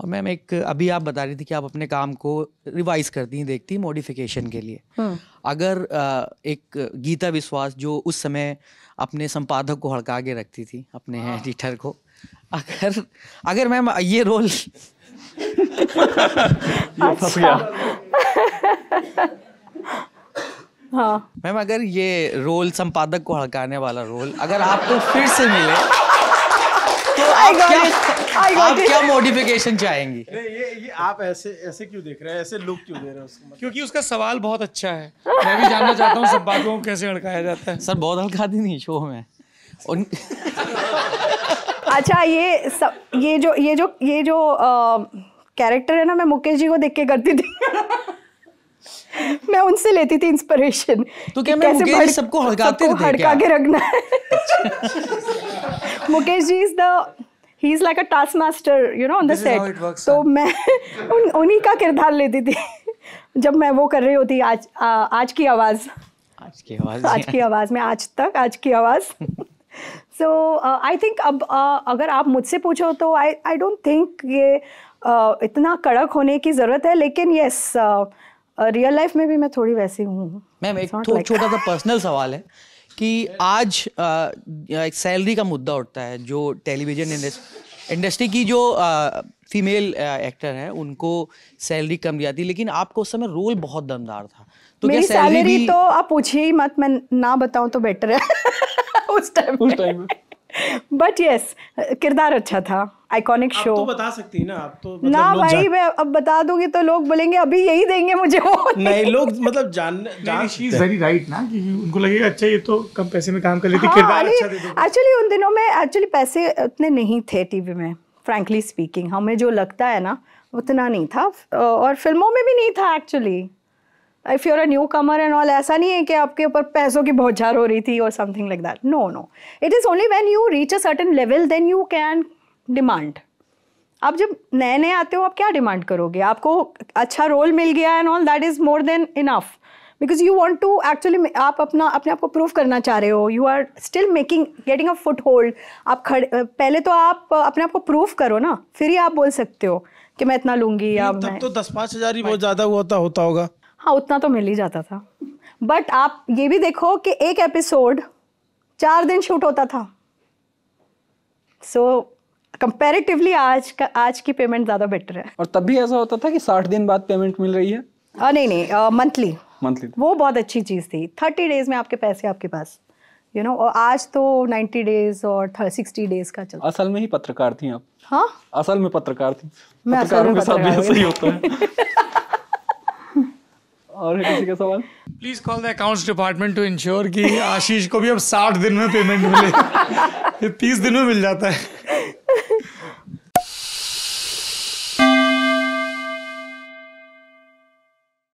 और मैम एक अभी आप बता रही थी कि आप अपने काम को रिवाइज करती हैं देखती हैं मॉडिफिकेशन के लिए हम्म। अगर एक गीता विश्वास जो उस समय अपने संपादक को हड़का के रखती थी अपने एडिटर हाँ। को अगर अगर मैम ये रोल ये अच्छा। हाँ मैम अगर ये रोल संपादक को हड़काने वाला रोल अगर आपको तो फिर से मिले तो आप क्या आप क्या मॉडिफिकेशन चाहेंगी नहीं ये ये आप ऐसे ऐसे क्यों देख रहे हैं ऐसे लुक क्यों दे रहे हैं उसको मतलब- क्योंकि उसका सवाल बहुत अच्छा है मैं भी जानना चाहता हूँ सब बातों को कैसे अड़काया जाता है सर बहुत हल्का दी नहीं शो में उन अच्छा ये सब ये जो ये जो ये जो कैरेक्टर है ना मैं मुकेश जी को देख के करती थी मैं उनसे लेती थी इंस्पिरेशन तो क्या मैं मुकेश सबको हड़काते सबको हड़का के रखना है Mukesh ji is the he is like a task master you know on the set तो मैं उन उन्हीं का किरदार लेती थी जब मैं वो कर रही होती आज आ, आज की आवाज़ आज की आवाज़ आज की आवाज़ में आज तक आज की आवाज़ सो आई थिंक अब uh, अगर आप मुझसे पूछो तो आई आई डोंट थिंक ये uh, इतना कड़क होने की ज़रूरत है लेकिन yes yes, uh, real life में भी मैं थोड़ी वैसी हूँ मैम एक छोटा सा पर्सनल सवाल है कि आज एक सैलरी का मुद्दा उठता है जो टेलीविजन इंडस्ट्री की जो फीमेल एक्टर हैं उनको सैलरी कम दिया जाती लेकिन आपको उस समय रोल बहुत दमदार था तो मेरी सैलरी भी... तो आप पूछिए ही मत मैं ना बताऊं तो बेटर है उस टाइम उस टाइम बट यस किरदार अच्छा था आइकॉनिक शो तो बता सकती ना आप तो मतलब ना भाई मैं अब बता दूंगी तो लोग बोलेंगे अभी यही देंगे मुझे वो नहीं लोग मतलब जान जान शी वेरी राइट ना कि उनको लगेगा अच्छा ये तो कम पैसे में काम कर लेती हाँ, किरदार अच्छा एक्चुअली उन दिनों में एक्चुअली पैसे उतने नहीं थे टीवी में फ्रैंकली स्पीकिंग हमें जो लगता है ना उतना नहीं था और फिल्मों में भी नहीं था actually if you're a newcomer and all ऐसा नहीं है कि आपके ऊपर पैसों की बहुत झार हो रही थी और something like that no no it is only when you reach a certain level then you can demand आप जब नए नए आते हो आप क्या डिमांड करोगे आपको अच्छा रोल मिल गया and all that is more than enough because you want to actually आप अपना अपने आप को प्रूव करना चाह रहे हो you are still making getting a foothold आप खड़े पहले तो आप अपने आप को प्रूव करो ना फिर ही आप बोल सकते हो कि मैं इतना लूंगी या तब तो दस पाँच हज़ार ही बहुत ज़्यादा हुआ था होता होगा हाँ उतना तो मिल ही जाता था बट आप ये भी देखो कि एक एपिसोड चार दिन शूट होता था सो so, कंपेरेटिवली आज का आज की पेमेंट ज़्यादा बेटर है और तब भी ऐसा होता था कि साठ दिन बाद पेमेंट मिल रही है आ, नहीं नहीं मंथली मंथली वो बहुत अच्छी चीज़ थी थर्टी डेज में आपके पैसे आपके पास यू you नो know, आज तो 90 डेज और सिक्सटी डेज का चल असल में ही पत्रकार थी आप हाँ असल में पत्रकार थी मैं पत्रकारों के साथ ऐसा ही होता है और है किसी का सवाल please call the accounts department to ensure कि आशीष को भी अब 60 दिन में पेमेंट मिले ये 30 दिन में मिल जाता है